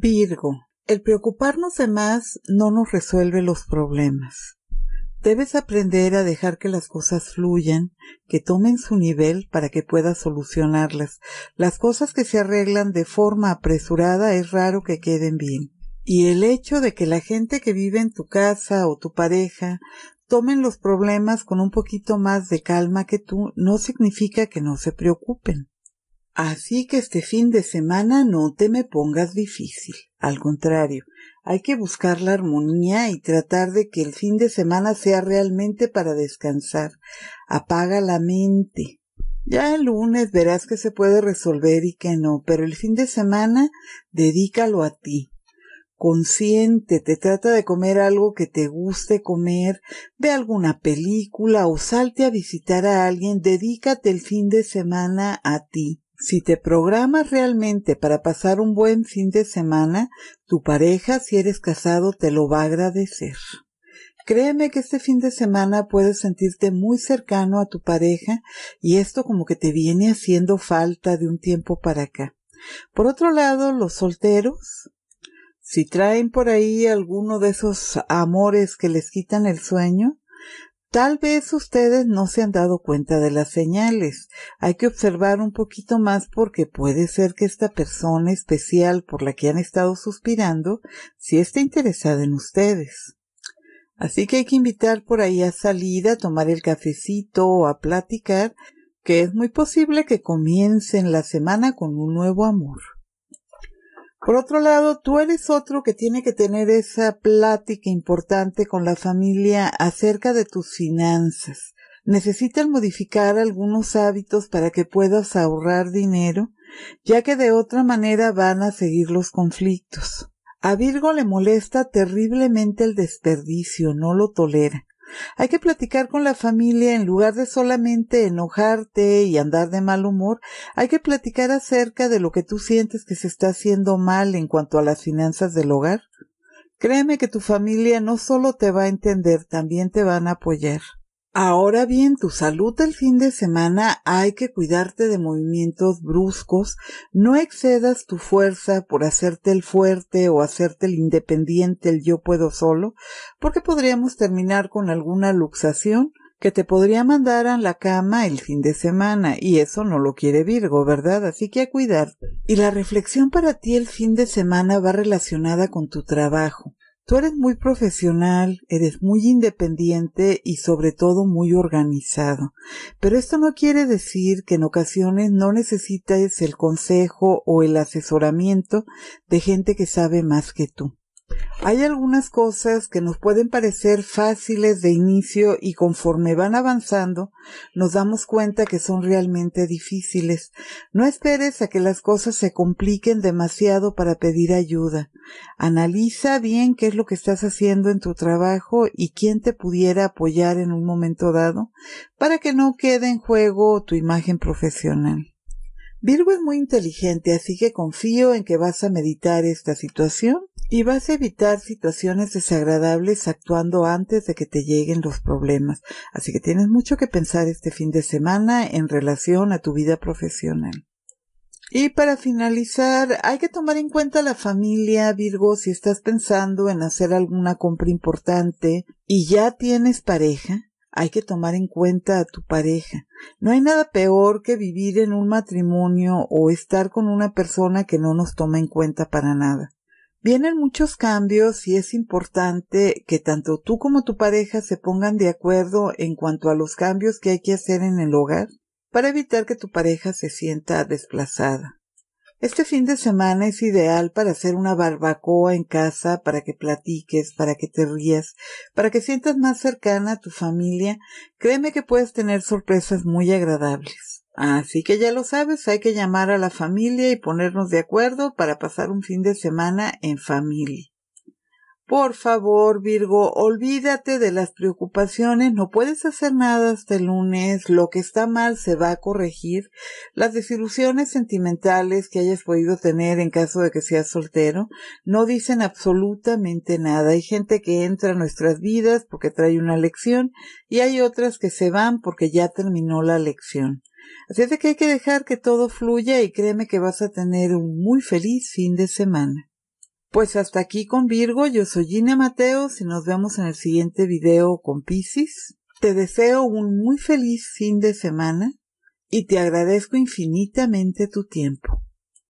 Virgo. El preocuparnos de más no nos resuelve los problemas. Debes aprender a dejar que las cosas fluyan, que tomen su nivel para que puedas solucionarlas. Las cosas que se arreglan de forma apresurada es raro que queden bien. Y el hecho de que la gente que vive en tu casa o tu pareja tomen los problemas con un poquito más de calma que tú no significa que no se preocupen. Así que este fin de semana no te me pongas difícil. Al contrario, hay que buscar la armonía y tratar de que el fin de semana sea realmente para descansar. Apaga la mente. Ya el lunes verás que se puede resolver y que no, pero el fin de semana dedícalo a ti. Consciente, te trata de comer algo que te guste comer, ve alguna película o salte a visitar a alguien, dedícate el fin de semana a ti. Si te programas realmente para pasar un buen fin de semana, tu pareja, si eres casado, te lo va a agradecer. Créeme que este fin de semana puedes sentirte muy cercano a tu pareja y esto como que te viene haciendo falta de un tiempo para acá. Por otro lado, los solteros, si traen por ahí alguno de esos amores que les quitan el sueño, Tal vez ustedes no se han dado cuenta de las señales. Hay que observar un poquito más porque puede ser que esta persona especial por la que han estado suspirando sí esté interesada en ustedes. Así que hay que invitar por ahí a salir a tomar el cafecito o a platicar, que es muy posible que comiencen la semana con un nuevo amor. Por otro lado, tú eres otro que tiene que tener esa plática importante con la familia acerca de tus finanzas. Necesitan modificar algunos hábitos para que puedas ahorrar dinero, ya que de otra manera van a seguir los conflictos. A Virgo le molesta terriblemente el desperdicio, no lo tolera. Hay que platicar con la familia en lugar de solamente enojarte y andar de mal humor. Hay que platicar acerca de lo que tú sientes que se está haciendo mal en cuanto a las finanzas del hogar. Créeme que tu familia no solo te va a entender, también te van a apoyar. Ahora bien, tu salud el fin de semana hay que cuidarte de movimientos bruscos, no excedas tu fuerza por hacerte el fuerte o hacerte el independiente, el yo puedo solo, porque podríamos terminar con alguna luxación que te podría mandar a la cama el fin de semana, y eso no lo quiere Virgo, ¿verdad? Así que a cuidarte. Y la reflexión para ti el fin de semana va relacionada con tu trabajo. Tú eres muy profesional, eres muy independiente y sobre todo muy organizado. Pero esto no quiere decir que en ocasiones no necesites el consejo o el asesoramiento de gente que sabe más que tú. Hay algunas cosas que nos pueden parecer fáciles de inicio y conforme van avanzando nos damos cuenta que son realmente difíciles. No esperes a que las cosas se compliquen demasiado para pedir ayuda. Analiza bien qué es lo que estás haciendo en tu trabajo y quién te pudiera apoyar en un momento dado para que no quede en juego tu imagen profesional. Virgo es muy inteligente, así que confío en que vas a meditar esta situación y vas a evitar situaciones desagradables actuando antes de que te lleguen los problemas. Así que tienes mucho que pensar este fin de semana en relación a tu vida profesional. Y para finalizar, hay que tomar en cuenta la familia Virgo si estás pensando en hacer alguna compra importante y ya tienes pareja. Hay que tomar en cuenta a tu pareja. No hay nada peor que vivir en un matrimonio o estar con una persona que no nos toma en cuenta para nada. Vienen muchos cambios y es importante que tanto tú como tu pareja se pongan de acuerdo en cuanto a los cambios que hay que hacer en el hogar para evitar que tu pareja se sienta desplazada. Este fin de semana es ideal para hacer una barbacoa en casa, para que platiques, para que te rías, para que sientas más cercana a tu familia. Créeme que puedes tener sorpresas muy agradables. Así que ya lo sabes, hay que llamar a la familia y ponernos de acuerdo para pasar un fin de semana en familia. Por favor, Virgo, olvídate de las preocupaciones, no puedes hacer nada hasta el lunes, lo que está mal se va a corregir, las desilusiones sentimentales que hayas podido tener en caso de que seas soltero no dicen absolutamente nada. Hay gente que entra a nuestras vidas porque trae una lección y hay otras que se van porque ya terminó la lección. Así es de que hay que dejar que todo fluya y créeme que vas a tener un muy feliz fin de semana. Pues hasta aquí con Virgo, yo soy Gina Mateos y nos vemos en el siguiente video con Pisces. Te deseo un muy feliz fin de semana y te agradezco infinitamente tu tiempo.